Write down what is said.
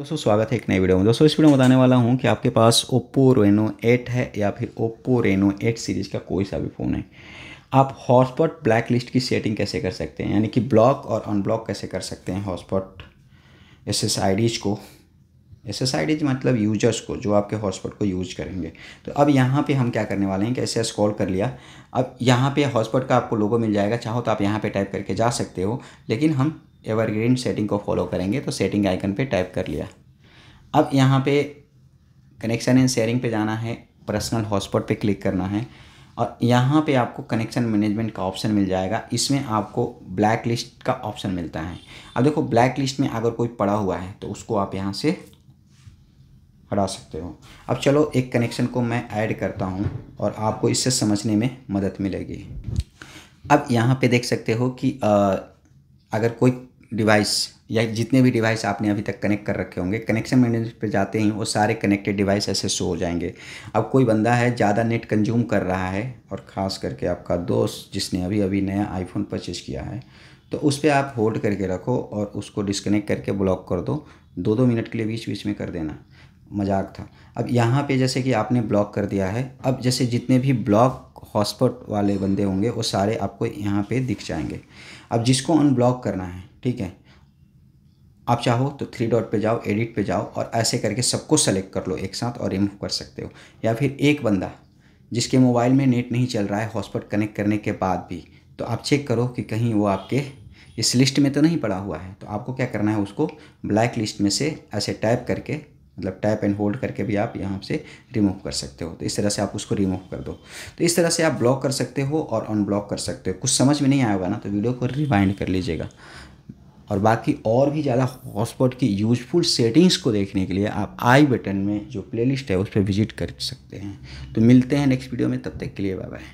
दोस्तों स्वागत है एक नई वीडियो में दोस्तों इस वीडियो में बताने वाला हूँ कि आपके पास ओप्पो रेनो 8 है या फिर ओप्पो रेनो 8 सीरीज़ का कोई सा भी फ़ोन है आप हॉटस्पॉट ब्लैक लिस्ट की सेटिंग कैसे कर सकते हैं यानी कि ब्लॉक और अनब्लॉक कैसे कर सकते हैं hotspot S S I Ds को एस एस आई डीज मतलब यूजर्स को जो आपके हॉटस्पॉट को यूज करेंगे तो अब यहाँ पर हम क्या करने वाले हैं कि ऐसे स्क्रॉल कर लिया अब यहाँ पर हॉटस्पॉट का आपको लोगो मिल जाएगा चाहो तो आप यहाँ पर टाइप करके जा सकते हो लेकिन हम एवरग्रीन सेटिंग को फॉलो करेंगे तो सेटिंग आइकन पे टाइप कर लिया अब यहाँ पे कनेक्शन एंड शेयरिंग पे जाना है पर्सनल हॉटस्पॉट पे क्लिक करना है और यहाँ पे आपको कनेक्शन मैनेजमेंट का ऑप्शन मिल जाएगा इसमें आपको ब्लैक लिस्ट का ऑप्शन मिलता है अब देखो ब्लैक लिस्ट में अगर कोई पड़ा हुआ है तो उसको आप यहाँ से हटा सकते हो अब चलो एक कनेक्शन को मैं ऐड करता हूँ और आपको इससे समझने में मदद मिलेगी अब यहाँ पे देख सकते हो कि आ, अगर कोई डिवाइस या जितने भी डिवाइस आपने अभी तक कनेक्ट कर रखे होंगे कनेक्शन मैनेजमेंट पे जाते ही वो सारे कनेक्टेड डिवाइस ऐसे शो हो जाएंगे अब कोई बंदा है ज़्यादा नेट कंज्यूम कर रहा है और ख़ास करके आपका दोस्त जिसने अभी अभी नया आईफोन परचेज़ किया है तो उस पर आप होल्ड करके रखो और उसको डिसकनेक्ट करके ब्लॉक कर दो दो दो मिनट के लिए बीच बीच में कर देना मजाक था अब यहाँ पे जैसे कि आपने ब्लॉक कर दिया है अब जैसे जितने भी ब्लॉक हॉटस्पॉट वाले बंदे होंगे वो सारे आपको यहाँ पे दिख जाएंगे अब जिसको अनब्लॉक करना है ठीक है आप चाहो तो थ्री डॉट पे जाओ एडिट पे जाओ और ऐसे करके सबको सेलेक्ट कर लो एक साथ और रिमूव कर सकते हो या फिर एक बंदा जिसके मोबाइल में नेट नहीं चल रहा है हॉटस्पॉट कनेक्ट करने के बाद भी तो आप चेक करो कि कहीं वो आपके इस लिस्ट में तो नहीं पड़ा हुआ है तो आपको क्या करना है उसको ब्लैक लिस्ट में से ऐसे टाइप करके मतलब टैप एंड होल्ड करके भी आप यहाँ से रिमूव कर सकते हो तो इस तरह से आप उसको रिमूव कर दो तो इस तरह से आप ब्लॉक कर सकते हो और अनब्लॉक कर सकते हो कुछ समझ में नहीं आया होगा ना तो वीडियो को रिवाइंड कर लीजिएगा और बाकी और भी ज़्यादा हॉटस्पॉट की यूजफुल सेटिंग्स को देखने के लिए आप आई बटन में जो प्लेलिस्ट है उस पर विजिट कर सकते हैं तो मिलते हैं नेक्स्ट वीडियो में तब तक के लिए बाय बाय